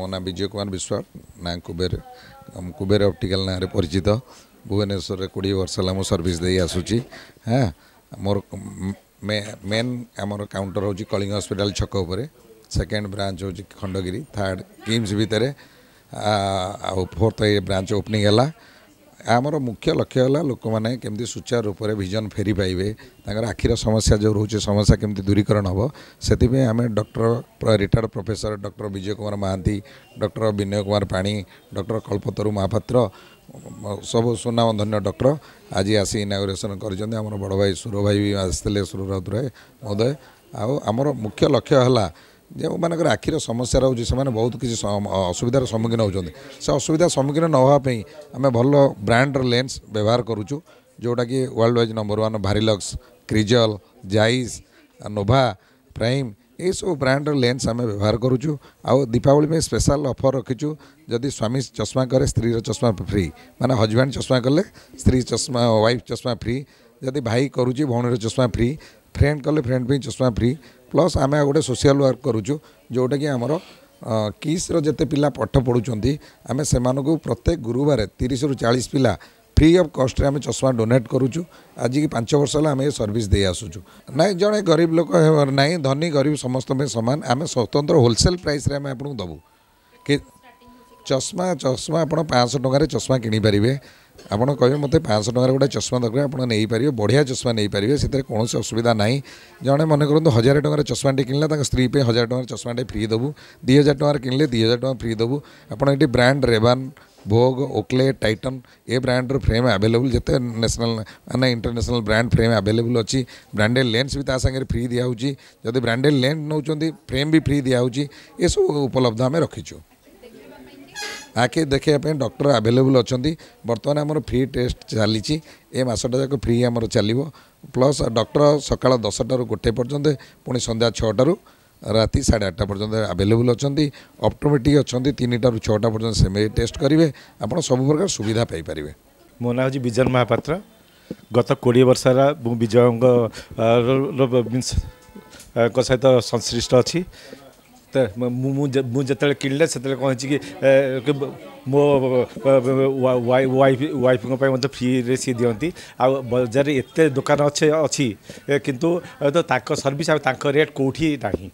ମୋ ନାଁ ବିଜୟ କୁମାର ବିଶ୍ୱାଳ ନାଁ କୁବେର କୁବେର ଅପ୍ଟିକାଲ ନାଁରେ ପରିଚିତ ଭୁବନେଶ୍ୱରରେ କୋଡ଼ିଏ ବର୍ଷ ହେଲା ମୁଁ ସର୍ଭିସ୍ ଦେଇ ଆସୁଛି ହଁ ମୋର ମେନ୍ ଆମର କାଉଣ୍ଟର ହେଉଛି କଳିଙ୍ଗ ହସ୍ପିଟାଲ ଛକ ଉପରେ ସେକେଣ୍ଡ ବ୍ରାଞ୍ଚ ହେଉଛି ଖଣ୍ଡଗିରି ଥାର୍ଡ଼ କିମ୍ସ ଭିତରେ ଆଉ ଫୋର୍ଥ ଏ ବ୍ରାଞ୍ଚ ଓପନିଂ ହେଲା ଆମର ମୁଖ୍ୟ ଲକ୍ଷ୍ୟ ହେଲା ଲୋକମାନେ କେମିତି ସୁଚାର ରୂପରେ ଭିଜନ ଫେରି ପାଇବେ ତାଙ୍କର ଆଖିର ସମସ୍ୟା ଯେଉଁ ରହୁଛି ସମସ୍ୟା କେମିତି ଦୂରୀକରଣ ହେବ ସେଥିପାଇଁ ଆମେ doctor retired professor doctor Bijay Kumar Mohanty doctor Binay Kumar Pani doctor Kalpataru Mohapatra ସବୁ ସୁନାମଧନ୍ୟ ଡକ୍ଟର ଆଜି ଆସି ଇନାଗୁରେସନ୍ କରିଛନ୍ତି ଆମର ବଡ଼ ଭାଇ ସୁର ଭାଇ ବି ଆସିଥିଲେ ସୁର ରାଉତରାୟ ମହୋଦୟ ଆଉ ଆମର ମୁଖ୍ୟ ଲକ୍ଷ୍ୟ ହେଲା ଯେଉଁମାନଙ୍କର ଆଖିର ସମସ୍ୟା ରହୁଛି ସେମାନେ ବହୁତ କିଛି ଅସୁବିଧାର ସମ୍ମୁଖୀନ ହେଉଛନ୍ତି ସେ ଅସୁବିଧା ସମ୍ମୁଖୀନ ନ ହେବା ପାଇଁ ଆମେ ଭଲ ବ୍ରାଣ୍ଡର ଲେନ୍ସ ବ୍ୟବହାର କରୁଛୁ ଯେଉଁଟାକି world wise number one Varilux Crizal Zeiss nova prime ଏଇସବୁ ବ୍ରାଣ୍ଡର ଲେନ୍ସ ଆମେ ବ୍ୟବହାର କରୁଛୁ ଆଉ ଦୀପାବଳି ପାଇଁ ସ୍ପେଶାଲ ଅଫର୍ ରଖିଛୁ ଯଦି ସ୍ୱାମୀ ଚଷମା କରେ ସ୍ତ୍ରୀର ଚଷମା ଫ୍ରି ମାନେ ହଜବ୍ୟାଣ୍ଡ ଚଷମା କଲେ ସ୍ତ୍ରୀ ଚଷମା ୱାଇଫ୍ ଚଷମା ଫ୍ରି ଯଦି ଭାଇ କରୁଛି ଭଉଣୀର ଚଷମା ଫ୍ରି ଫ୍ରେଣ୍ଡ କଲେ ଫ୍ରେଣ୍ଡ ପାଇଁ ଚଷମା ଫ୍ରି ପ୍ଲସ୍ ଆମେ ଆଉ ଗୋଟେ ସୋସିଆଲ୍ ୱାର୍କ କରୁଛୁ ଯେଉଁଟାକି ଆମର କିସ୍ର ଯେତେ ପିଲା ପାଠ ପଢ଼ୁଛନ୍ତି ଆମେ ସେମାନଙ୍କୁ ପ୍ରତ୍ୟେକ ଗୁରୁବାର ତିରିଶରୁ ଚାଳିଶ ପିଲା ଫ୍ରି ଅଫ୍ କଷ୍ଟରେ ଆମେ ଚଷମା ଡୋନେଟ୍ କରୁଛୁ ଆଜିକି ପାଞ୍ଚ ବର୍ଷ ହେଲା ଆମେ ଏ ସର୍ଭିସ୍ ଦେଇ ଆସୁଛୁ ନାଇଁ ଜଣେ ଗରିବ ଲୋକ ନାହିଁ ଧନୀ ଗରିବ ସମସ୍ତଙ୍କ ପାଇଁ ସମାନ ଆମେ ସ୍ୱତନ୍ତ୍ର ହୋଲସେଲ୍ ପ୍ରାଇସ୍ରେ ଆମେ ଆପଣଙ୍କୁ ଦେବୁ କି ଚଷମା ଚଷମା ଆପଣ ପାଞ୍ଚଶହ ଟଙ୍କାରେ ଚଷମା କିଣିପାରିବେ ଆପଣ କହିବେ ମୋତେ ପାଞ୍ଚଶହ ଟଙ୍କାର ଗୋଟେ ଚଷମା ଦରକାର ଆପଣ ନେଇପାରିବେ ବଢ଼ିଆ ଚଷମା ନେଇପାରିବେ ସେଥିରେ କୌଣସି ଅସୁବିଧା ନାହିଁ ଜଣେ ମନେ କରନ୍ତୁ ହଜାରେ ଟଙ୍କାର ଚଷମାଟେ କିଣିଲା ତାଙ୍କ ସ୍ତ୍ରୀ ପାଇଁ ହଜାର ଟଙ୍କାର ଚଷମାଟେ ଫ୍ରି ଦେବୁ ଦୁଇ ହଜାର ଟଙ୍କାର କିଣିଲେ ଦୁଇ ହଜାର ଟଙ୍କା ଫ୍ରି ଦେବୁ ଆପଣ ଏଠି ବ୍ରାଣ୍ଡ ରେବାନ୍ ଭୋଗ ଓକ୍ଲେ ଟାଇଟନ୍ ଏ ବ୍ରାଣ୍ଡର ଫ୍ରେମ୍ ଆଭେଲେବୁଲ୍ ଯେତେ ନ୍ୟାସନାଲ୍ ମାନେ ଇଣ୍ଟରନ୍ୟାସନାଲ୍ ବ୍ରାଣ୍ଡ ଫ୍ରେମ୍ ଆଭେଲେବୁଲ୍ ଅଛି ବ୍ରାଣ୍ଡେଡ଼୍ ଲେନ୍ସ ବି ତା ସାଙ୍ଗରେ ଫ୍ରି ଦିଆହେଉଛି ଯଦି ବ୍ରାଣ୍ଡେଡ଼୍ ଲେନ୍ସ ନେଉଛନ୍ତି ଫ୍ରେମ୍ ବି ଫ୍ରି ଦିଆହେଉଛି ଏସବୁ ଉପଲବ୍ଧ ଆମେ ରଖିଛୁ आखि देखाइवा डक्टर आभेलेबुल अनि बर्तन आम फ्री टेस्ट चाहिँ ए मासटा फ्री फ्रिम चाल्यो प्लस डक्टर सकाल दसटाहरू गोटे पर्य पछि सन्ध्या छटा राति साढे आठटा पर्य आभेलेबुल अलि अटोमेटिक अनि तिनटा छटा पर्यई टेस्ट सब प्रकार सुविधा पापे म विजय महापात्र गत कि वर्ष होला म विजय सहित संश्लिष्ट अर्छ ତ ମୁଁ ଯେତେବେଳେ କିଣିଲେ ସେତେବେଳେ କ'ଣ ହେଇଛି କି ମୋ ୱାଇଫ୍ ୱାଇଫ୍ଙ୍କ ପାଇଁ ମଧ୍ୟ ଫ୍ରିରେ ସିଏ ଦିଅନ୍ତି ଆଉ ବଜାରରେ ଏତେ ଦୋକାନ ଅଛି ଅଛି କିନ୍ତୁ ତାଙ୍କ ସର୍ଭିସ୍ ଆଉ ତାଙ୍କ ରେଟ୍ କେଉଁଠି ନାହିଁ